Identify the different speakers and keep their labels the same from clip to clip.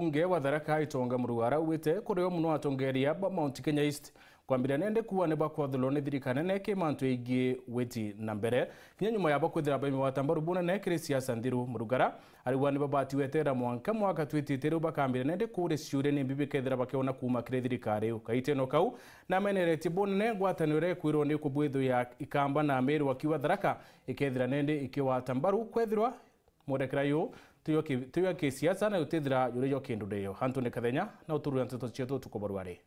Speaker 1: unge wa tharaka itonga murugara ugwite kuri o muno atongeria ba Mount Kenya East kwambira nende kuwa ne bakwathulo ne thirikane ne kimantu ingi witi na mbere kinya nyuma ya bakwithira baimi wa tambaru buna ne kiri siasa nthiru murugara ariwa ne babati wetera mwanka mwaka twitite ru bakambira nende kuri ciure ni mbibi kethira ba bakiona kuma kiri thirikari no kau na meneretie buna ne ngwatanio re kwirwo ni kubwithu ya ikamba na meru wakiwa tharaka ikethira nende ikiwa tambaru kwethirwa murekera yu tiyo ke siasa na utethira yuri yo kindu ndeyo hantu ni kathenya na uturura nteto cietu tukuborwari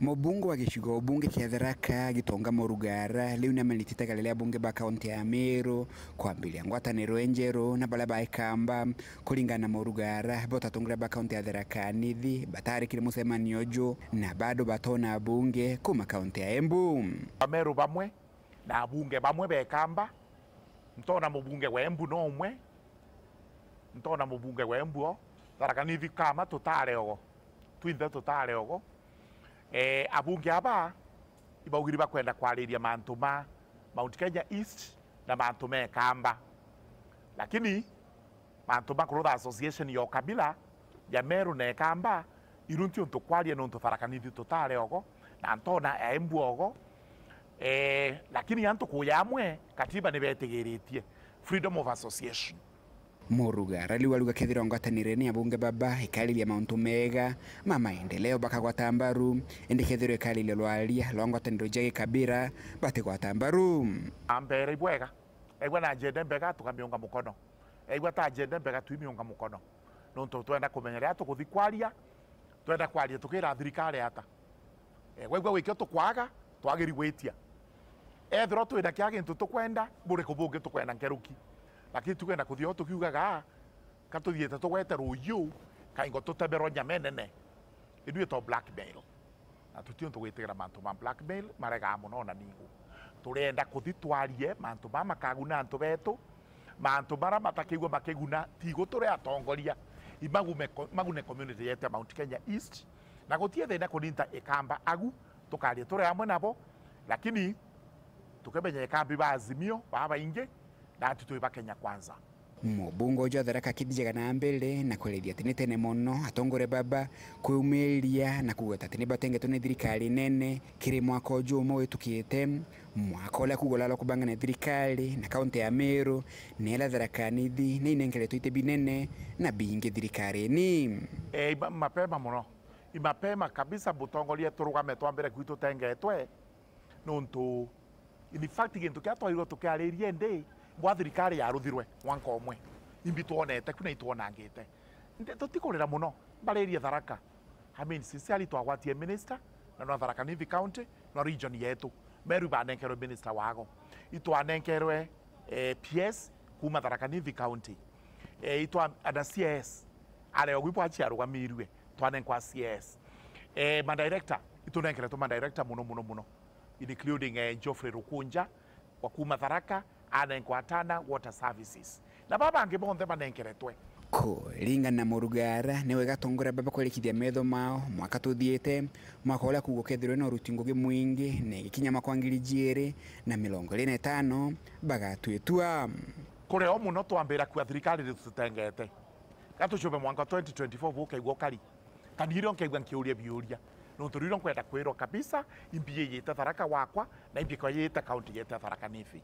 Speaker 1: mubunge wa gicigo bunge kia tharaka gitonga murugara riu niamanyititaga riria bunge ba kaunti ya miru kwambiria ngwataniro enjeru na baria baikamba kuringana murugara botatungira ba kaunti ya tharaka nithi batarikire mucemanio uju na bado batona bunge kuma kaunti ya embu
Speaker 2: ameru bamwe na bunge bamwe bekamba ntona mubunge wa embu no umwe ntona mubunge we mbuo tharaka nithi kama tutare ogo twinthe tutare ogo e, abunge aba ibaugiri bakwenda kwariria mantu ma Mount Kenya East na mantu me kamba lakini mantu ma kurutha association ya kabila ya meru na ekamba irunti untu kwaria nuntu tharakanithi tutare ogo na ntona embu ogo e, lakini yantu kuyamwe katiba nibetigiretie freedom of association
Speaker 1: muruga rali waluga kethira ngwatanire ni abunge baba ikalilia mauntu mega ma maendeleo bakagwata mbaru indi kethira ikalilia lwalia lwa ngwataniro ja gikabira batigwata mbaru
Speaker 2: ambere ibwega egwa na jende mbega tukamiunga mukono egwa ta jende mbega tuimiunga mukono nuntu twenda kumenya ria tuguthi kwaria twenda kwaria tukira thirikari ata egwa igwa gwikio tukwaga twagiri gwitia ethirwo twina kia gintu tukwenda buri kubungi tukwenda nkeruki lakini tugenda kuthio o tukiugaga ka tuthiite tugwete ruiyu kaingo tuteberwo nyama enene indu to blackmail na tutio tugwitigira mantu ma blackmail maregaa muno ona ningu turenda kuthi twarie mantu ma makaguna antu betu mantu mara matakigwa makiguna tigu ture atongoria imagune magune community yete Mount Kenya East na gutie thina kuninta kamba agu tukaria ture amwe nabo lakini tukemenya kambi ba azimio baba ingi natwe twi bakenya kwanza
Speaker 1: mubungo ojo athera kakithijaga na mbele na kwerethia atä nä tene mono re baba kwä na kuga ta atä nä batengetwo nä thirikari nene kä rä mwaka ojo å mwe wä tå kä te mwaka å rä a kuga å kå bangana thirikari na kauntä ya mä rå nä elathera kanithi nä inengeretwo itä binene na bingä thirikari ni
Speaker 2: e, mapema må no imapema kabisa butongoria tå rå game twambere kui tå tengetwe nä å ntå gä tå kä a twarirwo tå kä arä rie ndä gwa thirikari yaruthirwe wanka omwe imbi twonete kwina itwonangite tutikurira muno mbaririe tharaka I mean, sincerely to twagwatie minister na no tharaka nithi county na region yetu meru banenkerwe minister wago itwanenkerwe eh, PS kuma tharaka nithi county eh, itwa ada CS ale ogwipo aciarugamirwe twanenkwa CS eh, madirector to tu director muno muno muno including eh, Geoffrey Rukunja wa kuma tharaka anenkwatana water services na baba angä bonthe manenkeretwe
Speaker 1: lingana murugara wega gatongora baba kwerekithia metho mao mwaka tuthiite mwaka uria kuguo kethirwe na uruti ngugi mwingi na gikinya mwaka ngiri njiri na milongo iri na itano bagatwitua
Speaker 2: kureo muno twambira kwa thirikari ritutengete gatucumbe mwaka 2024 bukaigua kari kaniro nkaigua nkiuria biuria nuturiro nkwenda kwirwo kabisa imbi yiyite tharaka wakwa na imbi kwa yiyite kaunti yiyite tharaka nibi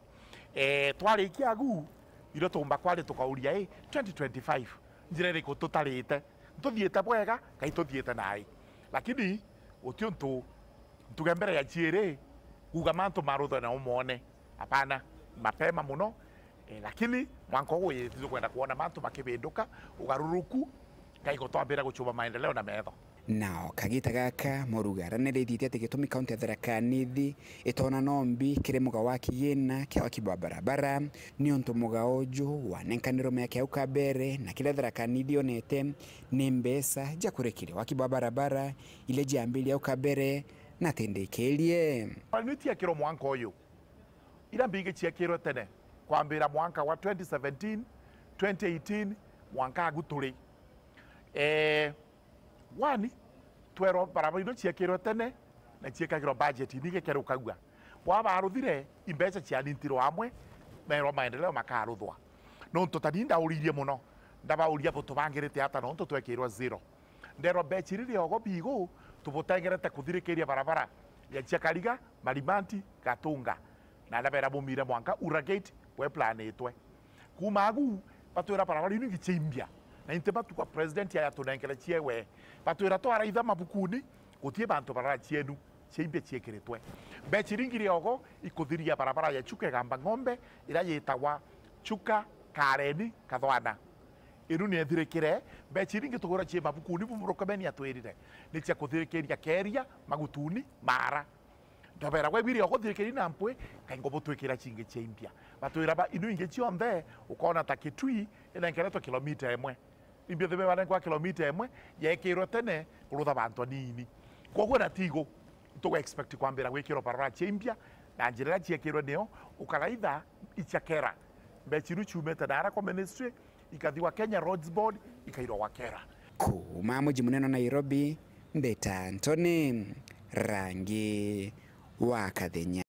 Speaker 2: eh kia gu iro tumba kwari tukauria eh, i 2025 njira riko tutarite tuthiite bwega kai tuthiite nai lakini uti untu ntuge mbere ya ciiri kuga mantu maruthe na umone apana mapema muno eh, lakini mwanko uyu kwenda kuona mantu makibinduka ugaruruku ngai gutwambira gucuba maendeleo na metho
Speaker 1: nao kagita gaka moruga raneriithite atä gä tå mi kaunti ya itona nombi kire muga må ga wa kiyena kä kibwa barabara nä å muga ojo ga å njå kia uka bere na kä rä tharakanithi onete nä mbeca njakå rä kä wa kibwa barabara ile njambä ya uka bere na tende kelie
Speaker 2: nä tiakä ro mwanka å yå ira mbigä ciakä tene kwa ambira mwanka wa 2017 2018 mwanka agutule eh, wani twerwo barabara ino ciekirwo tene na ciikagirwo budget-ini gikero kaigua wabaruthire imbeca cianintirwo amwe merwo maendeleo makaruthwa nontu tani ndauririe muno ndabauria butu bangirite ata nontu twekirwo zero ndero mbeca iriri ogo bigu tubutengerete kuthirikiria barabara ya ciakariga marimanti gatunga na ndabera mumire mwanka uragate weplanitwe kuma agu batwira barabara ino igiciimbia na inte kwa president ya yato tunengere ciewe batwira twaraitha mabukuni kutie bantu barara imbe chie kiretwe ciikiritwe mbechi ringi ikudhiri ya barabara ya chuka gamba ng'ombe ila ira itawa chuka kareni kathwana inu ni edhire kire mbechi ringi tugura chie mabukuni meni ya tuerire ni cia kuthirikiria keria magutuni mara ndabera gwe biri ogothirikiria na mpwe kaingo butwikira cingi cia impia batwira ba inu ingi cionthe ukona ta kitui inenkeretwo kilomita imwe ibiothe barengwa kilomita imwe yekirwo tene kurutha bantu anini koguo na tigo tuga expect kwambira gwikirwo barora chimbia na njirira chiekirwo nio ukaraitha ichakera mbechiru chumete dara kwa ministry ikathiwa Kenya Roads Board ikairwo gwa kera kuma
Speaker 1: muji munene Nairobi Mbeta ntone rangi wa kathenya